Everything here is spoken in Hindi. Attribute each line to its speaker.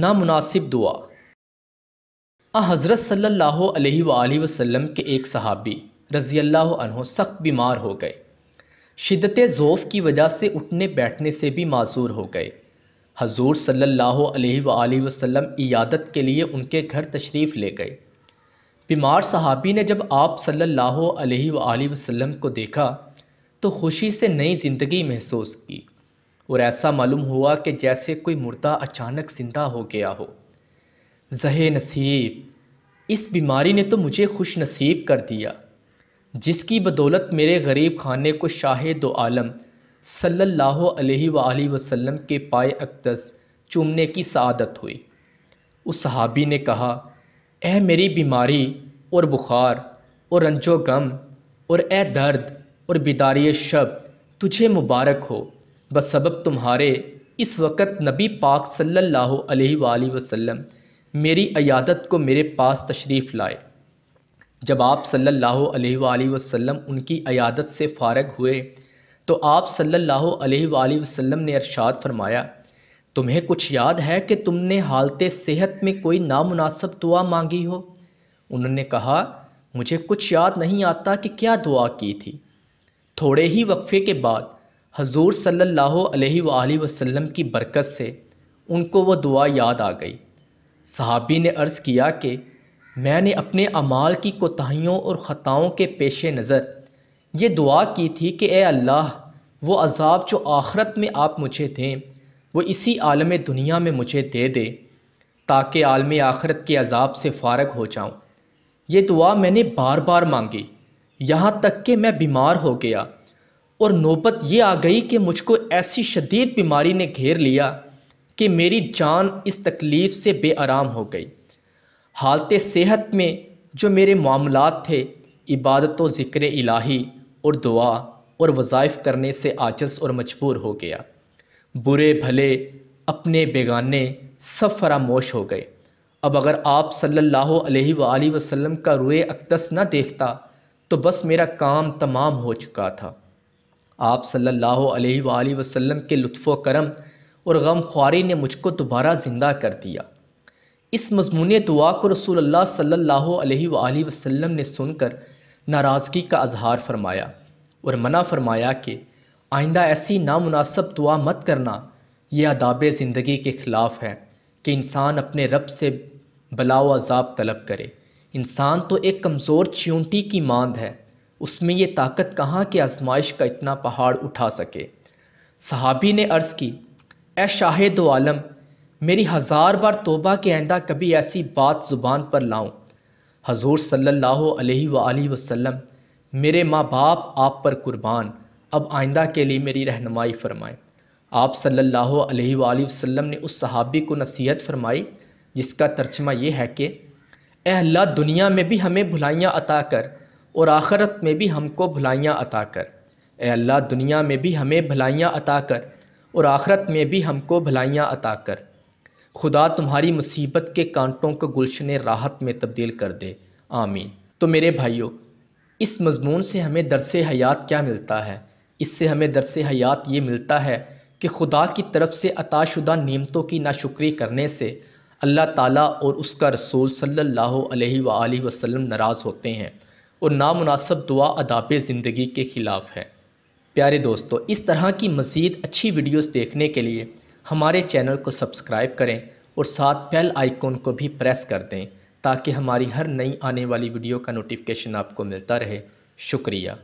Speaker 1: नामनासिब दुआ आ हज़रत सल्ला वसम के एक सहाबी रज़ी अल्लाह सख्त बीमार हो गए शिदत ज़ोफ़ की वजह से उठने बैठने से भी माजूर हो गए हजूर सल्ला वसम इयादत के लिए उनके घर तशरीफ़ ले गए बीमार सहाबी ने जब आप सल्ला वसम को देखा तो ख़ुशी से नई ज़िंदगी महसूस की और ऐसा मालूम हुआ कि जैसे कोई मुर्दा अचानक जिंदा हो गया हो जहे नसीब इस बीमारी ने तो मुझे खुश नसीब कर दिया जिसकी बदौलत मेरे गरीब खाने को शाह दो आलम सल्लल्लाहु अलैहि सल्ला वसल्लम के पाए अकदस चूमने की सआदत हुई उस सहाबी ने कहा ए मेरी बीमारी और बुखार और रंजो गम और ए दर्द और बिदारी शब तुझे मुबारक हो बसबब तुम्हारे इस वक्त नबी पाक सल्लल्लाहु अलैहि वसल्लम मेरी अयादत को मेरे पास तशरीफ़ लाए जब आप सल्लल्लाहु अलैहि वसल्लम उनकी अयादत से फारग हुए तो आप सल्लल्लाहु अलैहि वसल्लम ने अरशाद फरमाया तुम्हें कुछ याद है कि तुमने हालत सेहत में कोई नामनासब दुआ मांगी हो उन्होंने कहा मुझे कुछ याद नहीं आता कि क्या दुआ की थी थोड़े ही वक्फ़े के बाद हजूर सल्ला वसम की बरकत से उनको वह दुआ याद आ गई सहाबी ने अर्ज़ किया कि मैंने अपने अमाल की कोताहीियों और ख़ताओं के पेश नज़र ये दुआ की थी कि ए अल्लाह वो अजाब जो आखरत में आप मुझे दें वो इसी आलम दुनिया में मुझे दे दे ताकि आलम आखरत के अजाब से फारग हो जाऊँ ये दुआ मैंने बार बार मांगी यहाँ तक कि मैं बीमार हो गया और नौबत ये आ गई कि मुझको ऐसी शदीद बीमारी ने घेर लिया कि मेरी जान इस तकलीफ़ से बेआराम हो गई हालत सेहत में जो मेरे मामलात थे इबादत ज़िक्र इलाही और दुआ और वज़ाइफ़ करने से आजस और मजबूर हो गया बुरे भले अपने बेगाने सब फरामोश हो गए अब अगर आप सल्लल्लाहु अलैहि वसल्लम का रुए अक्दस न देखता तो बस मेरा काम तमाम हो चुका था आप सल्लल्लाहु अलैहि वसल्लम के लुत्फ़ करम और गम ख्वारी ने मुझको दोबारा ज़िंदा कर दिया इस मजमून दुआ को रसूल सल्लल्लाहु अलैहि वसल्लम ने सुनकर नाराज़गी का अजहार फरमाया और मना फरमाया कि आइंदा ऐसी नामनासब दुआ मत करना यह आदाब ज़िंदगी के ख़िलाफ़ है कि इंसान अपने रब से बला व अजाब तलब करे इंसान तो एक कमज़ोर च्यूटी की मांद है उसमें ये ताकत कहाँ कि आजमाइश का इतना पहाड़ उठा सके सहाबी ने अर्ज़ की ए शाहिद आलम मेरी हज़ार बार तोबा के आइंदा कभी ऐसी बात ज़ुबान पर लाऊं हजूर सल्लल्लाहु अलैहि वसल्लम मेरे माँ बाप आप पर कुर्बान अब आइंदा के लिए मेरी रहनुमाई फरमाएं आप सल्लल्लाहु अलैहि वसल्लम ने उस सहाबी को नसीहत फरमाई जिसका तर्जमा यह है कि अल्लाह दुनिया में भी हमें भुलाइयाँ अता कर और आखरत में भी हमको भलाइयाँ अता कर ए अल्लाह दुनिया में भी हमें भलाइयाँ अता कर और आखरत में भी हमको भलाइयाँ अता कर खुदा तुम्हारी मुसीबत के कांटों को गुलशन राहत में तब्दील कर दे आमीन तो मेरे भाइयों इस मजमून से हमें दरस हयात क्या मिलता है इससे हमें दरस हयात ये मिलता है कि खुदा की तरफ से अताशुदा नियमतों की नाशुक्री करने से अल्लाह ताला और उसका रसूल सल्लल्लाहु अलैहि वसल्लम नाराज़ होते हैं और नामनासब दुआ अदाब ज़िंदगी के ख़िलाफ़ है प्यारे दोस्तों इस तरह की मज़ीद अच्छी वीडियोस देखने के लिए हमारे चैनल को सब्सक्राइब करें और साथ बेल आइकॉन को भी प्रेस कर दें ताकि हमारी हर नई आने वाली वीडियो का नोटिफिकेशन आपको मिलता रहे शुक्रिया